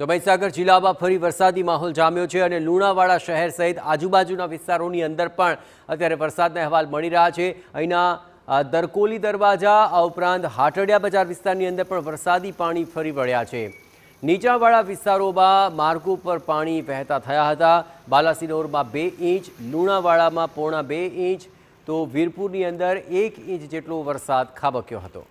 તો મહીસાગર જિલ્લામાં ફરી વરસાદી માહોલ જામ્યો છે અને લુણાવાડા શહેર સહિત આજુબાજુના વિસ્તારોની અંદર પણ અત્યારે વરસાદના અહેવાલ મળી રહ્યા છે અહીંના દરકોલી દરવાજા આ ઉપરાંત હાટડિયા બજાર વિસ્તારની અંદર પણ વરસાદી પાણી ફરી વળ્યા છે નીચાણવાળા વિસ્તારોમાં માર્ગો પર પાણી વહેતા થયા હતા બાલાસિનોરમાં બે ઇંચ લુણાવાડામાં પોણા બે ઇંચ તો વીરપુરની અંદર એક ઇંચ જેટલો વરસાદ ખાબક્યો હતો